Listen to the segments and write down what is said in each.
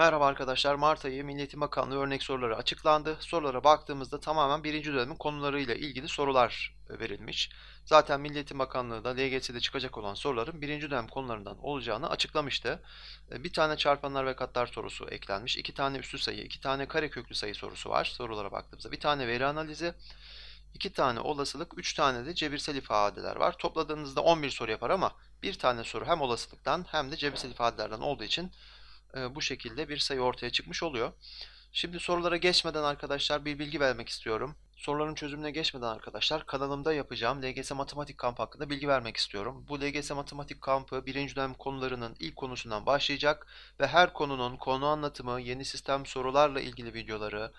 Merhaba arkadaşlar, Mart ayı Milli Eğitim Bakanlığı örnek soruları açıklandı. Sorulara baktığımızda tamamen birinci dönemin konularıyla ilgili sorular verilmiş. Zaten Milli Eğitim Bakanlığı da LGS'de çıkacak olan soruların birinci dönem konularından olacağını açıklamıştı. E, bir tane çarpanlar ve katlar sorusu eklenmiş, iki tane üstü sayı, iki tane kareköklü sayı sorusu var sorulara baktığımızda. Bir tane veri analizi, iki tane olasılık, üç tane de cebirsel ifadeler var. Topladığınızda 11 soru yapar ama bir tane soru hem olasılıktan hem de cebirsel ifadelerden olduğu için bu şekilde bir sayı ortaya çıkmış oluyor. Şimdi sorulara geçmeden arkadaşlar bir bilgi vermek istiyorum. Soruların çözümüne geçmeden arkadaşlar kanalımda yapacağım LGS Matematik Kamp hakkında bilgi vermek istiyorum. Bu LGS Matematik Kampı birinci dönem konularının ilk konusundan başlayacak ve her konunun konu anlatımı, yeni sistem sorularla ilgili videoları,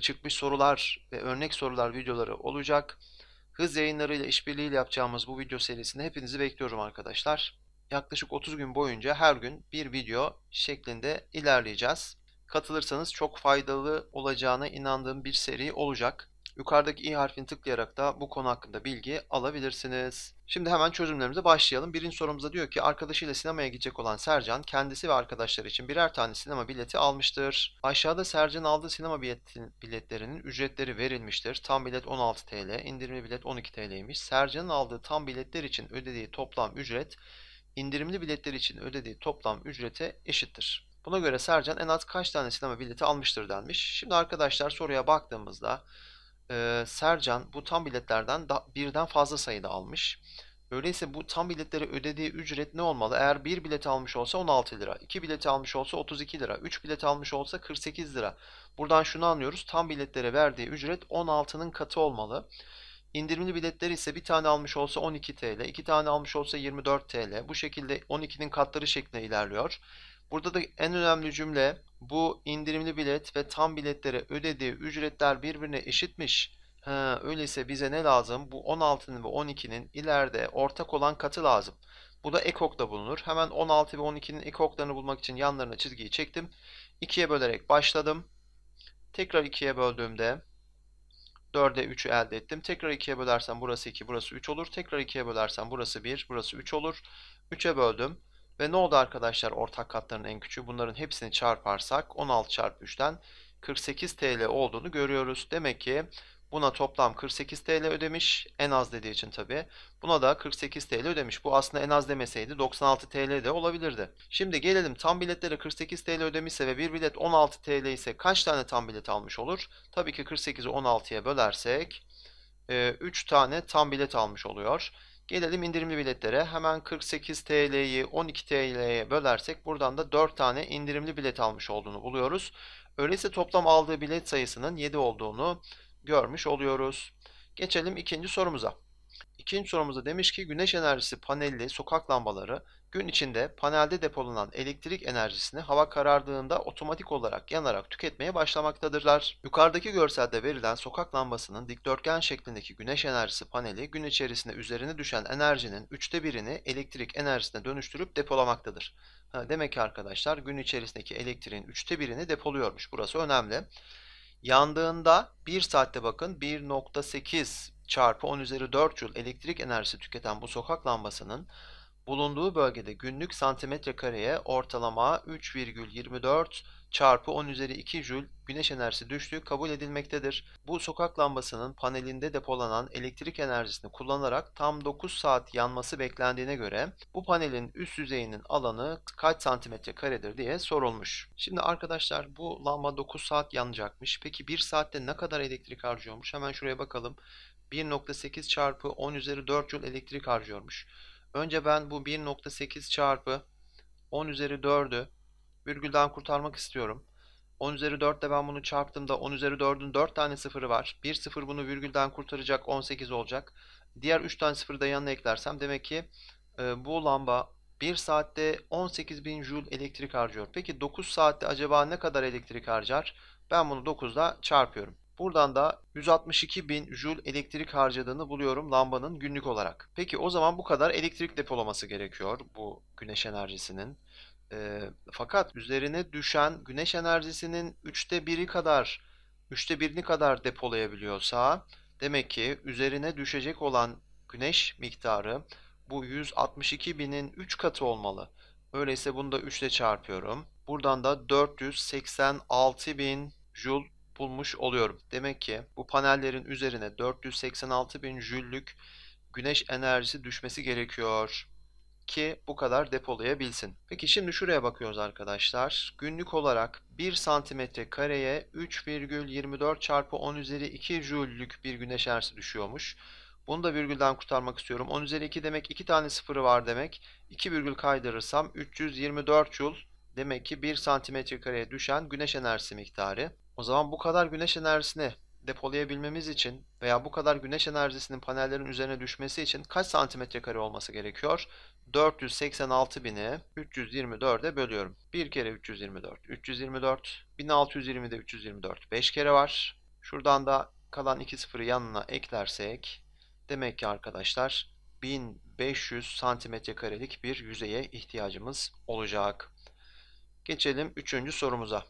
çıkmış sorular ve örnek sorular videoları olacak. Hız yayınlarıyla işbirliğiyle yapacağımız bu video serisini hepinizi bekliyorum arkadaşlar yaklaşık 30 gün boyunca her gün bir video şeklinde ilerleyeceğiz. Katılırsanız çok faydalı olacağına inandığım bir seri olacak. Yukarıdaki i harfini tıklayarak da bu konu hakkında bilgi alabilirsiniz. Şimdi hemen çözümlerimize başlayalım. Birinci sorumuzda diyor ki arkadaşıyla sinemaya gidecek olan Sercan kendisi ve arkadaşları için birer tane sinema bileti almıştır. Aşağıda Sercan aldığı sinema biletlerinin ücretleri verilmiştir. Tam bilet 16 TL, indirimli bilet 12 TL'ymiş. Sercan'ın aldığı tam biletler için ödediği toplam ücret indirimli biletler için ödediği toplam ücrete eşittir. Buna göre Sercan en az kaç tane sinema bileti almıştır denmiş. Şimdi arkadaşlar soruya baktığımızda e, Sercan bu tam biletlerden birden fazla sayıda almış. Öyleyse bu tam biletlere ödediği ücret ne olmalı? Eğer bir bilet almış olsa 16 lira, iki bilet almış olsa 32 lira, üç bilet almış olsa 48 lira. Buradan şunu anlıyoruz. Tam biletlere verdiği ücret 16'nın katı olmalı. İndirimli biletler ise bir tane almış olsa 12 TL, iki tane almış olsa 24 TL. Bu şekilde 12'nin katları şeklinde ilerliyor. Burada da en önemli cümle bu indirimli bilet ve tam biletlere ödediği ücretler birbirine eşitmiş. Ha, öyleyse bize ne lazım? Bu 16'nın ve 12'nin ileride ortak olan katı lazım. Bu da ekokta bulunur. Hemen 16 ve 12'nin ekoklarını bulmak için yanlarına çizgiyi çektim. 2'ye bölerek başladım. Tekrar 2'ye böldüğümde 4'e 3'ü elde ettim. Tekrar 2'ye bölersem burası 2, burası 3 olur. Tekrar 2'ye bölersem burası 1, burası 3 olur. 3'e böldüm. Ve ne oldu arkadaşlar ortak katların en küçüğü? Bunların hepsini çarparsak 16 çarpı 3'ten 48 TL olduğunu görüyoruz. Demek ki Buna toplam 48 TL ödemiş. En az dediği için tabii. Buna da 48 TL ödemiş. Bu aslında en az demeseydi 96 TL de olabilirdi. Şimdi gelelim tam biletlere 48 TL ödemişse ve bir bilet 16 TL ise kaç tane tam bilet almış olur? Tabii ki 48'i 16'ya bölersek 3 e, tane tam bilet almış oluyor. Gelelim indirimli biletlere. Hemen 48 TL'yi 12 TL'ye bölersek buradan da 4 tane indirimli bilet almış olduğunu buluyoruz. Öyleyse toplam aldığı bilet sayısının 7 olduğunu görmüş oluyoruz. Geçelim ikinci sorumuza. İkinci sorumuzda demiş ki güneş enerjisi panelli sokak lambaları gün içinde panelde depolanan elektrik enerjisini hava karardığında otomatik olarak yanarak tüketmeye başlamaktadırlar. Yukarıdaki görselde verilen sokak lambasının dikdörtgen şeklindeki güneş enerjisi paneli gün içerisinde üzerine düşen enerjinin üçte birini elektrik enerjisine dönüştürüp depolamaktadır. Ha, demek ki arkadaşlar gün içerisindeki elektriğin üçte birini depoluyormuş. Burası önemli. Yandığında 1 saatte bakın 1.8 çarpı 10 üzeri 4 joule elektrik enerjisi tüketen bu sokak lambasının bulunduğu bölgede günlük santimetre kareye ortalama 3,24 çarpı 10 üzeri 2 jül güneş enerjisi düştüğü kabul edilmektedir. Bu sokak lambasının panelinde depolanan elektrik enerjisini kullanarak tam 9 saat yanması beklendiğine göre bu panelin üst yüzeyinin alanı kaç santimetre karedir diye sorulmuş. Şimdi arkadaşlar bu lamba 9 saat yanacakmış. Peki 1 saatte ne kadar elektrik harcıyormuş? Hemen şuraya bakalım. 1.8 çarpı 10 üzeri 4 jül elektrik harcıyormuş. Önce ben bu 1.8 çarpı 10 üzeri 4'ü Virgülden kurtarmak istiyorum. 10 üzeri 4 de ben bunu çarptığımda 10 üzeri 4'ün 4 tane sıfırı var. Bir sıfır bunu virgülden kurtaracak 18 olacak. Diğer 3 tane sıfırı da yanına eklersem demek ki e, bu lamba 1 saatte 18.000 Joule elektrik harcıyor. Peki 9 saatte acaba ne kadar elektrik harcar? Ben bunu 9'da çarpıyorum. Buradan da 162.000 Joule elektrik harcadığını buluyorum lambanın günlük olarak. Peki o zaman bu kadar elektrik depolaması gerekiyor bu güneş enerjisinin. E, fakat üzerine düşen güneş enerjisinin üçte biri kadar, üçte birini kadar depolayabiliyorsa demek ki üzerine düşecek olan güneş miktarı bu 162 binin 3 katı olmalı. Öyleyse bunu da 3 ile çarpıyorum. Buradan da 486 bin jul bulmuş oluyorum. Demek ki bu panellerin üzerine 486 bin jüllük güneş enerjisi düşmesi gerekiyor ki bu kadar depolayabilsin. Peki şimdi şuraya bakıyoruz arkadaşlar. Günlük olarak 1 santimetre kareye 3,24 çarpı 10 üzeri 2 jüllük bir güneş enerjisi düşüyormuş. Bunu da virgülden kurtarmak istiyorum. 10 üzeri 2 demek 2 tane sıfırı var demek. 2 virgül kaydırırsam 324 joule demek ki 1 santimetre kareye düşen güneş enerjisi miktarı. O zaman bu kadar güneş enerjisini depolayabilmemiz için veya bu kadar güneş enerjisinin panellerin üzerine düşmesi için kaç santimetre kare olması gerekiyor? 486 486.000'i 324'e bölüyorum. 1 kere 324, 324. 1620'de 324 5 kere var. Şuradan da kalan 2 sıfırı yanına eklersek demek ki arkadaşlar 1500 santimetre karelik bir yüzeye ihtiyacımız olacak. Geçelim 3. sorumuza.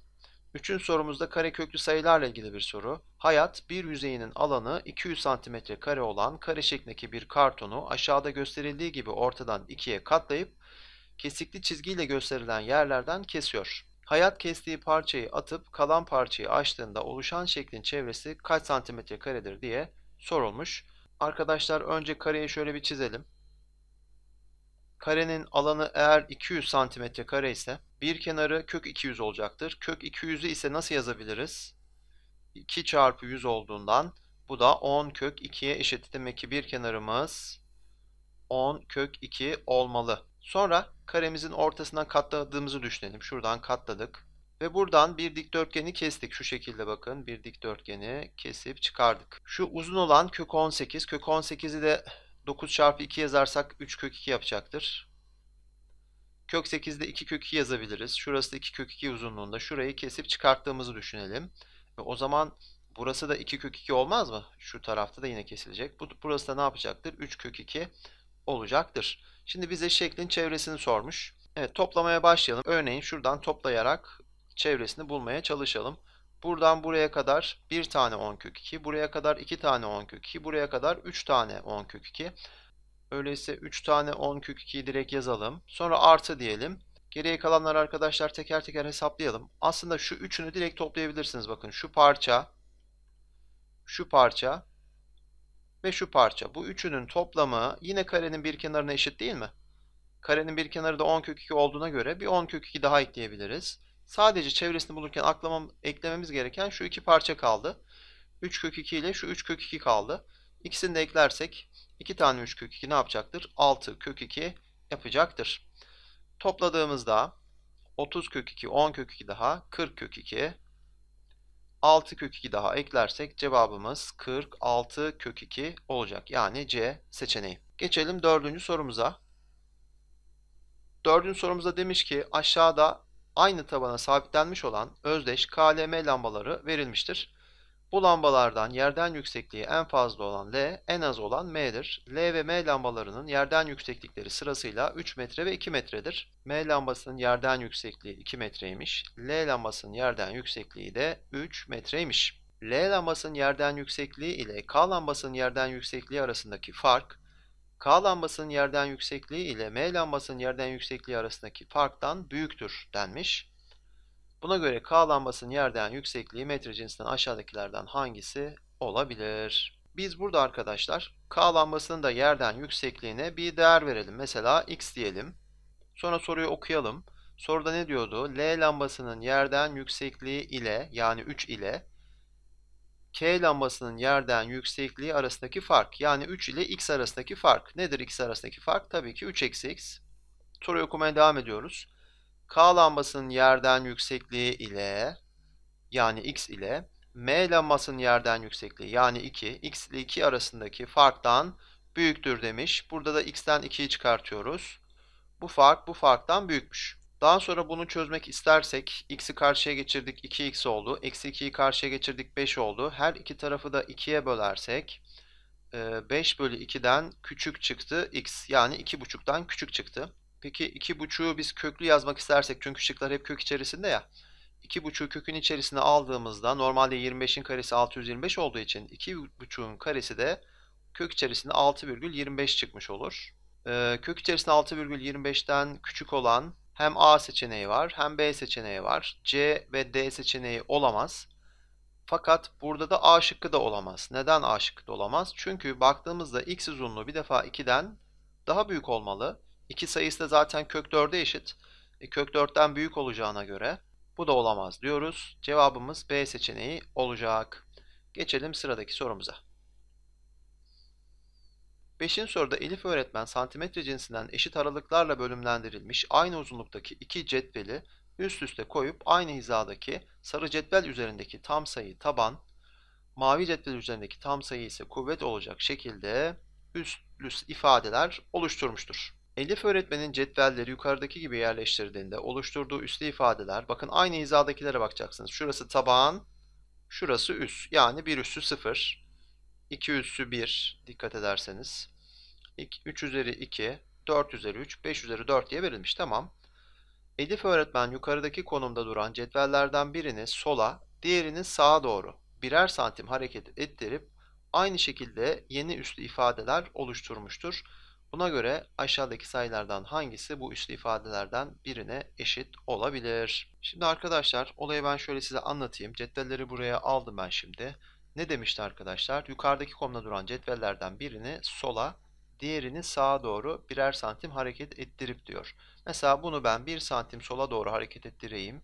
Üçün sorumuzda kareköklü sayılarla ilgili bir soru. Hayat bir yüzeyinin alanı 200 cm kare olan kare şeklindeki bir kartonu aşağıda gösterildiği gibi ortadan ikiye katlayıp kesikli çizgiyle gösterilen yerlerden kesiyor. Hayat kestiği parçayı atıp kalan parçayı açtığında oluşan şeklin çevresi kaç santimetre karedir diye sorulmuş. Arkadaşlar önce kareyi şöyle bir çizelim. Karenin alanı eğer 200 santimetre kare ise bir kenarı kök 200 olacaktır. Kök 200'ü ise nasıl yazabiliriz? 2 çarpı 100 olduğundan bu da 10 kök 2'ye eşit. Demek ki bir kenarımız 10 kök 2 olmalı. Sonra karemizin ortasından katladığımızı düşünelim. Şuradan katladık. Ve buradan bir dikdörtgeni kestik. Şu şekilde bakın bir dikdörtgeni kesip çıkardık. Şu uzun olan kök 18. Kök 18'i de 9 çarpı 2 yazarsak 3 kök 2 yapacaktır. Kök 8'de 2 kök 2 yazabiliriz. Şurası da 2 kök 2 uzunluğunda. Şurayı kesip çıkarttığımızı düşünelim. Ve o zaman burası da 2 kök 2 olmaz mı? Şu tarafta da yine kesilecek. burası da ne yapacaktır? 3 kök 2 olacaktır. Şimdi bize şeklin çevresini sormuş. Evet toplamaya başlayalım. Örneğin şuradan toplayarak çevresini bulmaya çalışalım. Buradan buraya kadar 1 tane 10 kök 2, buraya kadar 2 tane 10 kök 2, buraya kadar 3 tane 10 kök 2. Öyleyse 3 tane 10 kök 2'yi direkt yazalım. Sonra artı diyelim. Geriye kalanlar arkadaşlar teker teker hesaplayalım. Aslında şu üçünü direkt toplayabilirsiniz. Bakın şu parça, şu parça ve şu parça. Bu üçünün toplamı yine karenin bir kenarına eşit değil mi? Karenin bir kenarı da 10 kök 2 olduğuna göre bir 10 kök 2 daha ekleyebiliriz. Sadece çevresini bulurken aklamam, eklememiz gereken şu iki parça kaldı. 3 kök 2 ile şu 3 kök 2 kaldı. İkisini de eklersek 2 tane 3 kök 2 ne yapacaktır? 6 kök 2 yapacaktır. Topladığımızda 30 kök 2, 10 kök 2 daha, 40 kök 2, 6 kök 2 daha eklersek cevabımız 46 kök 2 olacak. Yani C seçeneği. Geçelim dördüncü sorumuza. Dördüncü sorumuzda demiş ki aşağıda aynı tabana sabitlenmiş olan özdeş KLM lambaları verilmiştir. Bu lambalardan yerden yüksekliği en fazla olan L, en az olan M'dir. L ve M lambalarının yerden yükseklikleri sırasıyla 3 metre ve 2 metredir. M lambasının yerden yüksekliği 2 metreymiş. L lambasının yerden yüksekliği de 3 metreymiş. L lambasının yerden yüksekliği ile K lambasının yerden yüksekliği arasındaki fark K lambasının yerden yüksekliği ile M lambasının yerden yüksekliği arasındaki farktan büyüktür denmiş. Buna göre K lambasının yerden yüksekliği metre cinsinden aşağıdakilerden hangisi olabilir? Biz burada arkadaşlar K lambasının da yerden yüksekliğine bir değer verelim. Mesela X diyelim. Sonra soruyu okuyalım. Soruda ne diyordu? L lambasının yerden yüksekliği ile yani 3 ile K lambasının yerden yüksekliği arasındaki fark. Yani 3 ile x arasındaki fark. Nedir x arasındaki fark? Tabii ki 3 eksi x. Soruyu okumaya devam ediyoruz. K lambasının yerden yüksekliği ile yani x ile M lambasının yerden yüksekliği yani 2, x ile 2 arasındaki farktan büyüktür demiş. Burada da x'ten 2'yi çıkartıyoruz. Bu fark bu farktan büyükmüş. Daha sonra bunu çözmek istersek x'i karşıya geçirdik 2x oldu. Eksi 2'yi karşıya geçirdik 5 oldu. Her iki tarafı da 2'ye bölersek 5 e, bölü 2'den küçük çıktı x. Yani 2,5'tan küçük çıktı. Peki 2,5'u biz köklü yazmak istersek çünkü şıklar hep kök içerisinde ya. 2,5'u kökün içerisine aldığımızda normalde 25'in karesi 625 olduğu için 2,5'un karesi de kök içerisinde 6,25 çıkmış olur. E, kök içerisinde 6,25'ten küçük olan hem A seçeneği var hem B seçeneği var. C ve D seçeneği olamaz. Fakat burada da A şıkkı da olamaz. Neden A şıkkı da olamaz? Çünkü baktığımızda x uzunluğu bir defa 2'den daha büyük olmalı. 2 sayısı da zaten kök 4'e eşit. E, kök 4'ten büyük olacağına göre bu da olamaz diyoruz. Cevabımız B seçeneği olacak. Geçelim sıradaki sorumuza. 5. soruda Elif öğretmen santimetre cinsinden eşit aralıklarla bölümlendirilmiş aynı uzunluktaki iki cetveli üst üste koyup aynı hizadaki sarı cetvel üzerindeki tam sayı taban, mavi cetvel üzerindeki tam sayı ise kuvvet olacak şekilde üst üstlüs ifadeler oluşturmuştur. Elif öğretmenin cetvelleri yukarıdaki gibi yerleştirdiğinde oluşturduğu üslü ifadeler, bakın aynı hizadakilere bakacaksınız. Şurası taban, şurası üst, Yani 1 üssü 0, 2 üssü 1 dikkat ederseniz. 3 üzeri 2, 4 üzeri 3, 5 üzeri 4 diye verilmiş. Tamam. Elif öğretmen yukarıdaki konumda duran cetvellerden birini sola, diğerini sağa doğru birer santim hareket ettirip aynı şekilde yeni üslü ifadeler oluşturmuştur. Buna göre aşağıdaki sayılardan hangisi bu üslü ifadelerden birine eşit olabilir? Şimdi arkadaşlar olayı ben şöyle size anlatayım. Cetvelleri buraya aldım ben şimdi. Ne demişti arkadaşlar? Yukarıdaki konumda duran cetvellerden birini sola, diğerini sağa doğru birer santim hareket ettirip diyor. Mesela bunu ben bir santim sola doğru hareket ettireyim.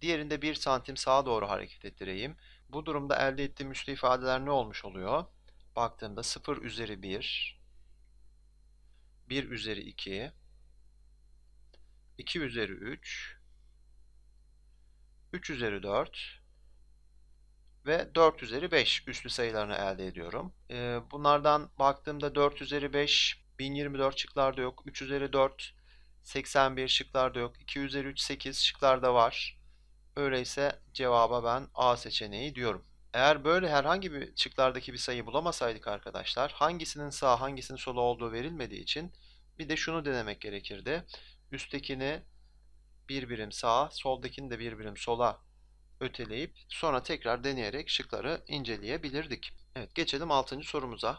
Diğerinde bir santim sağa doğru hareket ettireyim. Bu durumda elde ettiğim üslü ifadeler ne olmuş oluyor? Baktığımda 0 üzeri 1, 1 üzeri 2, 2 üzeri 3, 3 üzeri 4, ve 4 üzeri 5 üslü sayılarını elde ediyorum. Ee, bunlardan baktığımda 4 üzeri 5 1024 şıklarda yok. 3 üzeri 4 81 şıklarda yok. 2 üzeri 3 8 şıklarda var. Öyleyse cevaba ben A seçeneği diyorum. Eğer böyle herhangi bir şıklardaki bir sayı bulamasaydık arkadaşlar hangisinin sağ hangisinin sola olduğu verilmediği için bir de şunu denemek gerekirdi. Üsttekini bir birim sağa, soldakini de bir birim sola öteleyip sonra tekrar deneyerek şıkları inceleyebilirdik. Evet geçelim 6. sorumuza.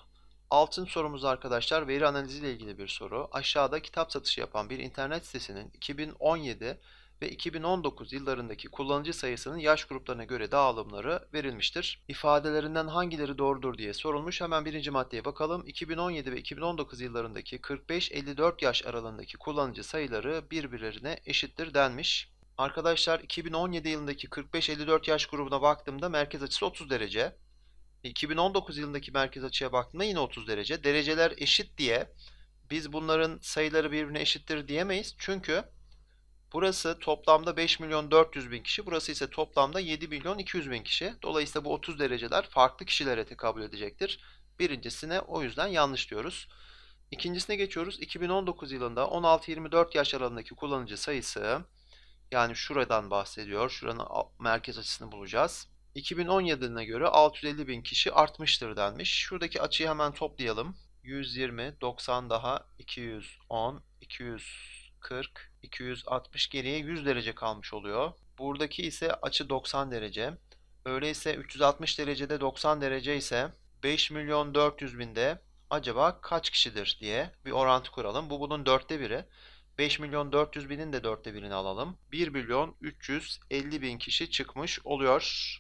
Altın sorumuz arkadaşlar veri analizi ile ilgili bir soru. Aşağıda kitap satışı yapan bir internet sitesinin 2017 ve 2019 yıllarındaki kullanıcı sayısının yaş gruplarına göre dağılımları verilmiştir. İfadelerinden hangileri doğrudur diye sorulmuş. Hemen birinci maddeye bakalım. 2017 ve 2019 yıllarındaki 45-54 yaş aralığındaki kullanıcı sayıları birbirlerine eşittir denmiş arkadaşlar 2017 yılındaki 45-54 yaş grubuna baktığımda merkez açısı 30 derece. 2019 yılındaki merkez açıya baktığımda yine 30 derece. Dereceler eşit diye biz bunların sayıları birbirine eşittir diyemeyiz. Çünkü burası toplamda 5 milyon 400 bin kişi. Burası ise toplamda 7 milyon 200 bin kişi. Dolayısıyla bu 30 dereceler farklı kişilere tekabül edecektir. Birincisine o yüzden yanlış diyoruz. İkincisine geçiyoruz. 2019 yılında 16-24 yaş aralığındaki kullanıcı sayısı yani şuradan bahsediyor. Şuranın merkez açısını bulacağız. 2017'ine göre 650 bin kişi artmıştır denmiş. Şuradaki açıyı hemen toplayalım. 120, 90 daha, 210, 240, 260 geriye 100 derece kalmış oluyor. Buradaki ise açı 90 derece. Öyleyse 360 derecede 90 derece ise 5 milyon 400 binde acaba kaç kişidir diye bir orantı kuralım. Bu bunun dörtte biri. 5 milyon 400 binin de dörtte birini alalım. 1 milyon 350 bin kişi çıkmış oluyor.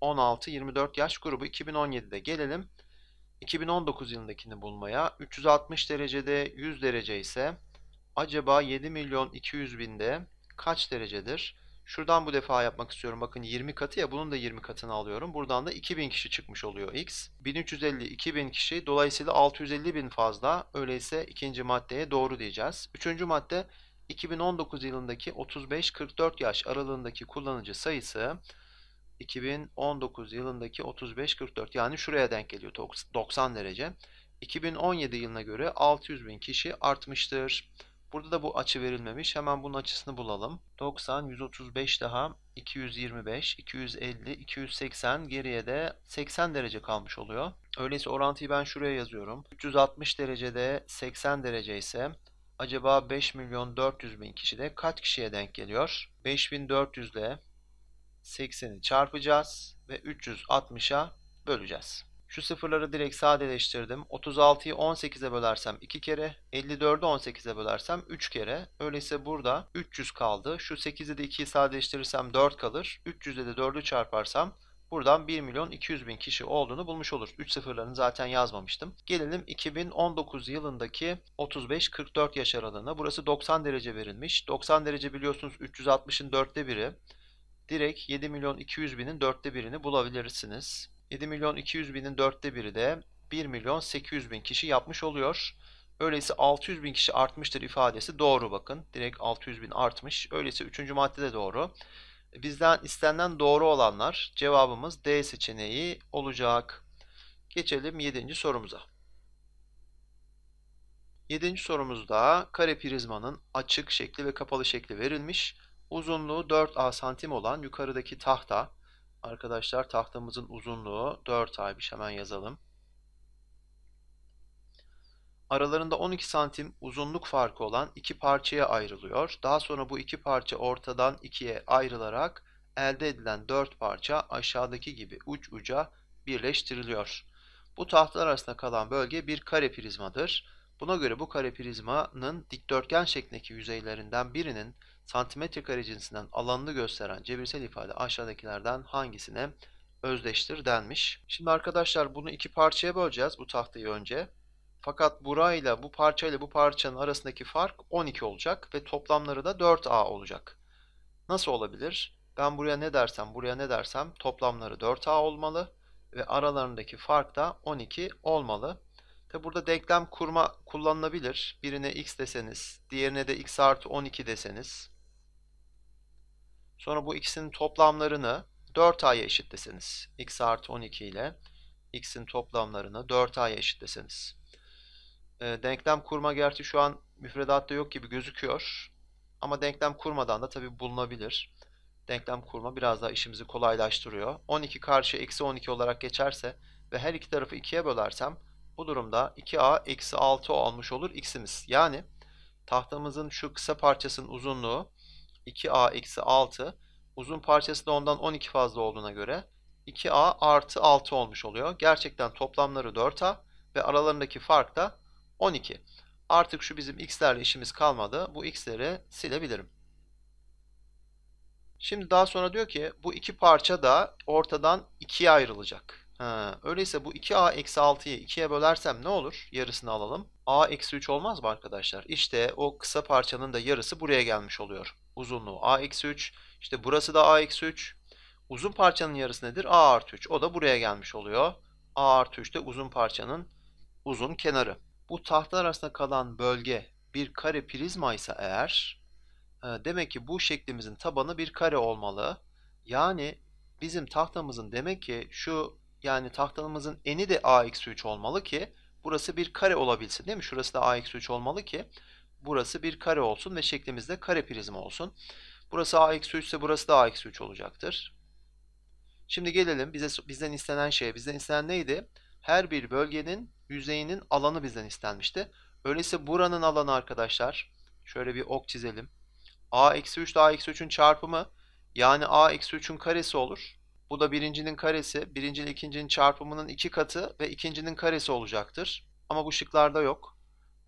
16-24 yaş grubu 2017'de gelelim. 2019 yılındakini bulmaya 360 derecede 100 derece ise acaba 7 milyon 200 binde kaç derecedir? Şuradan bu defa yapmak istiyorum. Bakın 20 katı ya bunun da 20 katını alıyorum. Buradan da 2000 kişi çıkmış oluyor x. 1350 2000 kişi dolayısıyla 650 bin fazla. Öyleyse ikinci maddeye doğru diyeceğiz. Üçüncü madde 2019 yılındaki 35-44 yaş aralığındaki kullanıcı sayısı 2019 yılındaki 35-44 yani şuraya denk geliyor 90 derece. 2017 yılına göre 600 bin kişi artmıştır. Burada da bu açı verilmemiş. Hemen bunun açısını bulalım. 90, 135 daha 225, 250, 280 geriye de 80 derece kalmış oluyor. Öyleyse orantıyı ben şuraya yazıyorum. 360 derecede 80 derece ise acaba 5 milyon 400 bin kişi de kaç kişiye denk geliyor? 5400 ile 80'i çarpacağız ve 360'a böleceğiz. Şu sıfırları direkt sadeleştirdim. 36'yı 18'e bölersem 2 kere, 54'ü 18'e bölersem 3 kere. Öyleyse burada 300 kaldı. Şu 8'de de 2'yi sadeleştirirsem 4 kalır. 300'de de 4'ü çarparsam Buradan 1 milyon 200 bin kişi olduğunu bulmuş oluruz. 3 sıfırlarını zaten yazmamıştım. Gelelim 2019 yılındaki 35-44 yaş aralığına. Burası 90 derece verilmiş. 90 derece biliyorsunuz 360'ın dörtte biri. Direkt 7 milyon 200 binin dörtte birini bulabilirsiniz. 7 milyon 200 binin dörtte biri de 1 milyon 800 bin kişi yapmış oluyor. Öyleyse 600 bin kişi artmıştır ifadesi doğru bakın. Direkt 600 bin artmış. Öyleyse 3. madde de doğru. Bizden istenen doğru olanlar cevabımız D seçeneği olacak. Geçelim 7. sorumuza. 7. sorumuzda kare prizmanın açık şekli ve kapalı şekli verilmiş. Uzunluğu 4A santim olan yukarıdaki tahta Arkadaşlar tahtamızın uzunluğu 4 aymış. Hemen yazalım. Aralarında 12 santim uzunluk farkı olan iki parçaya ayrılıyor. Daha sonra bu iki parça ortadan ikiye ayrılarak elde edilen 4 parça aşağıdaki gibi uç uca birleştiriliyor. Bu tahtalar arasında kalan bölge bir kare prizmadır. Buna göre bu kare prizmanın dikdörtgen şeklindeki yüzeylerinden birinin santimetre kare cinsinden alanını gösteren cebirsel ifade aşağıdakilerden hangisine özdeştir denmiş. Şimdi arkadaşlar bunu iki parçaya böleceğiz bu tahtayı önce. Fakat burayla bu parçayla bu parçanın arasındaki fark 12 olacak ve toplamları da 4A olacak. Nasıl olabilir? Ben buraya ne dersem buraya ne dersem toplamları 4A olmalı ve aralarındaki fark da 12 olmalı. Tabi burada denklem kurma kullanılabilir. Birine x deseniz, diğerine de x artı 12 deseniz Sonra bu ikisinin toplamlarını 4a'ya eşitleseniz. x artı 12 ile x'in toplamlarını 4a'ya eşitleseniz. E, denklem kurma gerçi şu an müfredatta yok gibi gözüküyor. Ama denklem kurmadan da tabi bulunabilir. Denklem kurma biraz daha işimizi kolaylaştırıyor. 12 karşı eksi 12 olarak geçerse ve her iki tarafı 2'ye bölersem bu durumda 2a eksi 6 olmuş olur x'imiz. Yani tahtamızın şu kısa parçasının uzunluğu 2a eksi 6. Uzun parçası da ondan 12 fazla olduğuna göre 2a artı 6 olmuş oluyor. Gerçekten toplamları 4a ve aralarındaki fark da 12. Artık şu bizim x'lerle işimiz kalmadı. Bu x'leri silebilirim. Şimdi daha sonra diyor ki bu iki parça da ortadan ikiye ayrılacak. Ha, öyleyse bu 2a eksi 6'yı 2'ye bölersem ne olur? Yarısını alalım. a eksi 3 olmaz mı arkadaşlar? İşte o kısa parçanın da yarısı buraya gelmiş oluyor uzunluğu a-3. İşte burası da a-3. Uzun parçanın yarısı nedir? a artı 3. O da buraya gelmiş oluyor. a artı 3 de uzun parçanın uzun kenarı. Bu tahtalar arasında kalan bölge bir kare prizma ise eğer e, demek ki bu şeklimizin tabanı bir kare olmalı. Yani bizim tahtamızın demek ki şu yani tahtamızın eni de a-3 olmalı ki burası bir kare olabilsin değil mi? Şurası da a-3 olmalı ki burası bir kare olsun ve şeklimizde kare prizm olsun. Burası a eksi 3 ise burası da a eksi 3 olacaktır. Şimdi gelelim bize bizden istenen şeye. Bizden istenen neydi? Her bir bölgenin yüzeyinin alanı bizden istenmişti. Öyleyse buranın alanı arkadaşlar. Şöyle bir ok çizelim. a eksi 3 ile a eksi 3'ün çarpımı yani a eksi 3'ün karesi olur. Bu da birincinin karesi. Birinci ile ikincinin çarpımının iki katı ve ikincinin karesi olacaktır. Ama bu şıklarda yok.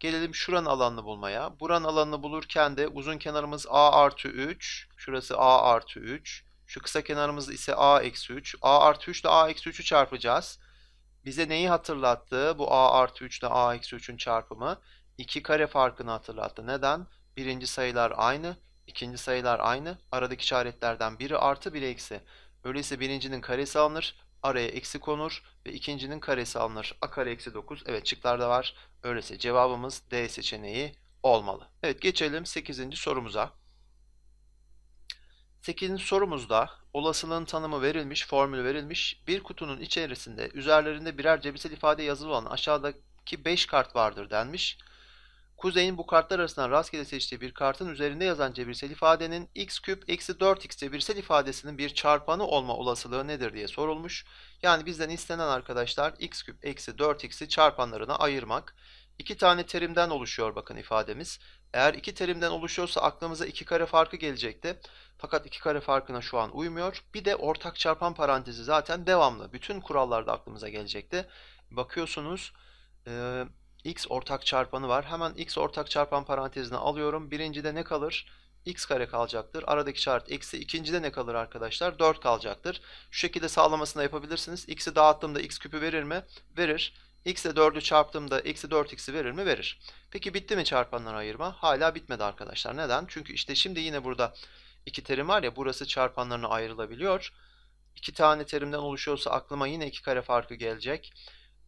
Gelelim şuranın alanını bulmaya. Buranın alanını bulurken de uzun kenarımız a artı 3. Şurası a artı 3. Şu kısa kenarımız ise a eksi 3. a artı 3 ile a eksi 3'ü çarpacağız. Bize neyi hatırlattı? Bu a artı 3 ile a eksi 3'ün çarpımı. 2 kare farkını hatırlattı. Neden? Birinci sayılar aynı. ikinci sayılar aynı. Aradaki işaretlerden biri artı biri eksi. Öyleyse birincinin karesi alınır araya eksi konur ve ikincinin karesi alınır. A kare eksi 9. Evet çıklarda var. Öyleyse cevabımız D seçeneği olmalı. Evet geçelim 8. sorumuza. 8. sorumuzda olasılığın tanımı verilmiş, formül verilmiş. Bir kutunun içerisinde üzerlerinde birer cebirsel ifade yazılı olan aşağıdaki 5 kart vardır denmiş. Kuzey'in bu kartlar arasından rastgele seçtiği bir kartın üzerinde yazan cebirsel ifadenin x küp eksi 4x cebirsel ifadesinin bir çarpanı olma olasılığı nedir diye sorulmuş. Yani bizden istenen arkadaşlar x küp eksi 4x'i çarpanlarına ayırmak. İki tane terimden oluşuyor bakın ifademiz. Eğer iki terimden oluşuyorsa aklımıza iki kare farkı gelecekti. Fakat iki kare farkına şu an uymuyor. Bir de ortak çarpan parantezi zaten devamlı. Bütün kurallarda aklımıza gelecekti. Bakıyorsunuz... Ee, x ortak çarpanı var. Hemen x ortak çarpan parantezine alıyorum. Birincide ne kalır? x kare kalacaktır. Aradaki şart eksi. İkincide ne kalır arkadaşlar? 4 kalacaktır. Şu şekilde sağlamasını yapabilirsiniz. x'i dağıttığımda x küpü verir mi? Verir. x ile 4'ü çarptığımda eksi 4x'i verir mi? Verir. Peki bitti mi çarpanları ayırma? Hala bitmedi arkadaşlar. Neden? Çünkü işte şimdi yine burada iki terim var ya burası çarpanlarına ayrılabiliyor. İki tane terimden oluşuyorsa aklıma yine iki kare farkı gelecek.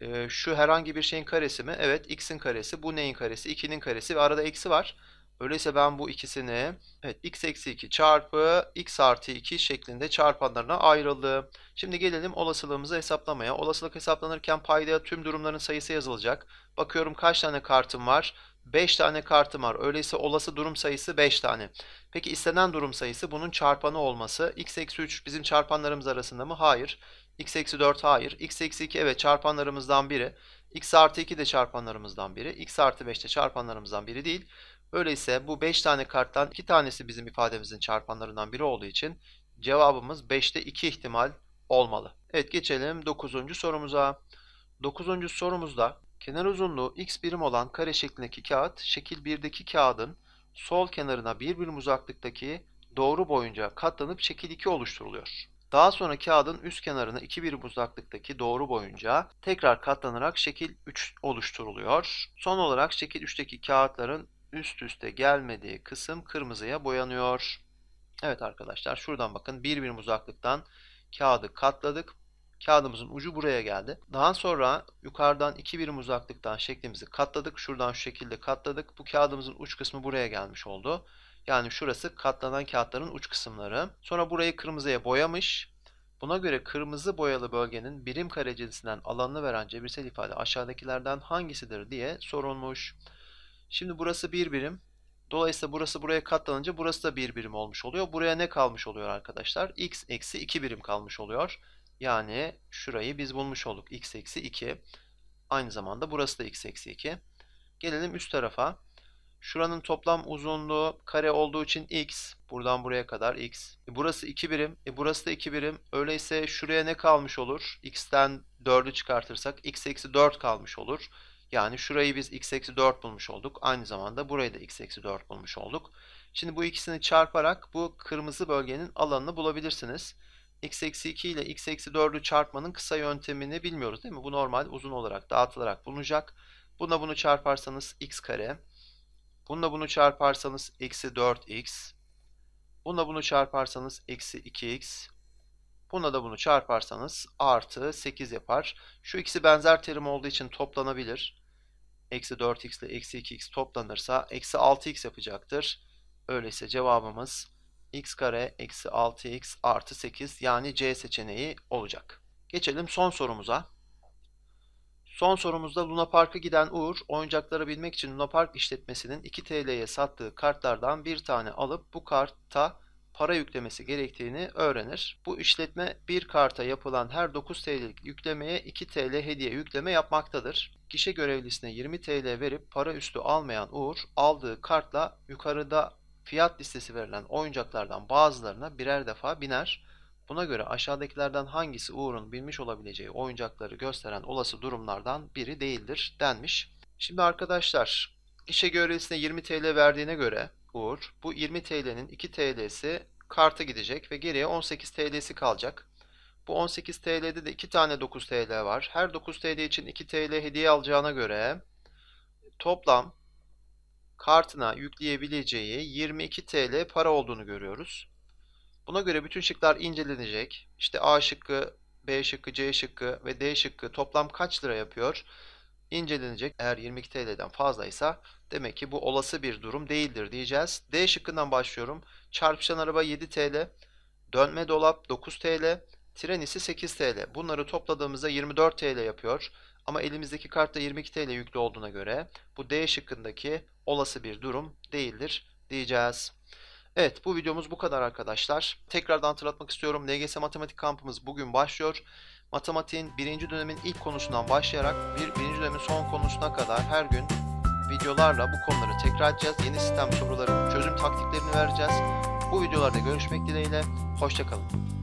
Ee, şu herhangi bir şeyin karesi mi? Evet x'in karesi. Bu neyin karesi? 2'nin karesi ve arada eksi var. Öyleyse ben bu ikisini evet x eksi 2 çarpı x artı 2 şeklinde çarpanlarına ayrıldı. Şimdi gelelim olasılığımızı hesaplamaya. Olasılık hesaplanırken payda tüm durumların sayısı yazılacak. Bakıyorum kaç tane kartım var? 5 tane kartım var. Öyleyse olası durum sayısı 5 tane. Peki istenen durum sayısı bunun çarpanı olması. x eksi 3 bizim çarpanlarımız arasında mı? Hayır. X eksi 4 hayır. X eksi 2 evet çarpanlarımızdan biri. X artı 2 de çarpanlarımızdan biri. X artı 5 de çarpanlarımızdan biri değil. Öyleyse bu 5 tane karttan 2 tanesi bizim ifademizin çarpanlarından biri olduğu için cevabımız 5'te 2 ihtimal olmalı. Evet geçelim 9. sorumuza. 9. sorumuzda kenar uzunluğu x birim olan kare şeklindeki kağıt şekil 1'deki kağıdın sol kenarına 1 birim uzaklıktaki doğru boyunca katlanıp şekil 2 oluşturuluyor. Daha sonra kağıdın üst kenarına 2 birim uzaklıktaki doğru boyunca tekrar katlanarak şekil 3 oluşturuluyor. Son olarak şekil 3'teki kağıtların üst üste gelmediği kısım kırmızıya boyanıyor. Evet arkadaşlar şuradan bakın bir birim uzaklıktan kağıdı katladık. Kağıdımızın ucu buraya geldi. Daha sonra yukarıdan 2 birim uzaklıktan şeklimizi katladık. Şuradan şu şekilde katladık. Bu kağıdımızın uç kısmı buraya gelmiş oldu. Yani şurası katlanan kağıtların uç kısımları. Sonra burayı kırmızıya boyamış. Buna göre kırmızı boyalı bölgenin birim kare cinsinden alanını veren cebirsel ifade aşağıdakilerden hangisidir diye sorulmuş. Şimdi burası bir birim. Dolayısıyla burası buraya katlanınca burası da bir birim olmuş oluyor. Buraya ne kalmış oluyor arkadaşlar? x eksi 2 birim kalmış oluyor. Yani şurayı biz bulmuş olduk. x eksi 2. Aynı zamanda burası da x eksi 2. Gelelim üst tarafa. Şuranın toplam uzunluğu kare olduğu için x. Buradan buraya kadar x. E burası 2 birim. E burası da 2 birim. Öyleyse şuraya ne kalmış olur? x'ten 4'ü çıkartırsak x eksi 4 kalmış olur. Yani şurayı biz x eksi 4 bulmuş olduk. Aynı zamanda burayı da x eksi 4 bulmuş olduk. Şimdi bu ikisini çarparak bu kırmızı bölgenin alanını bulabilirsiniz. x eksi 2 ile x eksi 4'ü çarpmanın kısa yöntemini bilmiyoruz değil mi? Bu normal uzun olarak dağıtılarak bulunacak. Buna bunu çarparsanız x kare Bununla bunu çarparsanız eksi 4x. Bununla bunu çarparsanız eksi 2x. buna da bunu çarparsanız artı 8 yapar. Şu ikisi benzer terim olduğu için toplanabilir. Eksi 4x ile eksi 2x toplanırsa eksi 6x yapacaktır. Öyleyse cevabımız x kare eksi 6x artı 8 yani c seçeneği olacak. Geçelim son sorumuza. Son sorumuzda Luna Park'a giden Uğur, oyuncakları bilmek için Luna Park işletmesinin 2 TL'ye sattığı kartlardan bir tane alıp bu kartta para yüklemesi gerektiğini öğrenir. Bu işletme bir karta yapılan her 9 TL'lik yüklemeye 2 TL hediye yükleme yapmaktadır. Gişe görevlisine 20 TL verip para üstü almayan Uğur, aldığı kartla yukarıda fiyat listesi verilen oyuncaklardan bazılarına birer defa biner. Buna göre aşağıdakilerden hangisi Uğur'un bilmiş olabileceği oyuncakları gösteren olası durumlardan biri değildir denmiş. Şimdi arkadaşlar işe görevlisine 20 TL verdiğine göre Uğur bu 20 TL'nin 2 TL'si karta gidecek ve geriye 18 TL'si kalacak. Bu 18 TL'de de 2 tane 9 TL var. Her 9 TL için 2 TL hediye alacağına göre toplam kartına yükleyebileceği 22 TL para olduğunu görüyoruz. Buna göre bütün şıklar incelenecek. İşte A şıkkı, B şıkkı, C şıkkı ve D şıkkı toplam kaç lira yapıyor? İncelenecek. Eğer 22 TL'den fazlaysa demek ki bu olası bir durum değildir diyeceğiz. D şıkkından başlıyorum. Çarpışan araba 7 TL, dönme dolap 9 TL, tren ise 8 TL. Bunları topladığımızda 24 TL yapıyor. Ama elimizdeki kartta 22 TL yüklü olduğuna göre bu D şıkkındaki olası bir durum değildir diyeceğiz. Evet bu videomuz bu kadar arkadaşlar. Tekrardan hatırlatmak istiyorum. LGS Matematik kampımız bugün başlıyor. Matematiğin birinci dönemin ilk konusundan başlayarak bir birinci dönemin son konusuna kadar her gün videolarla bu konuları tekrar edeceğiz. Yeni sistem soruları, çözüm taktiklerini vereceğiz. Bu videolarda görüşmek dileğiyle. Hoşçakalın.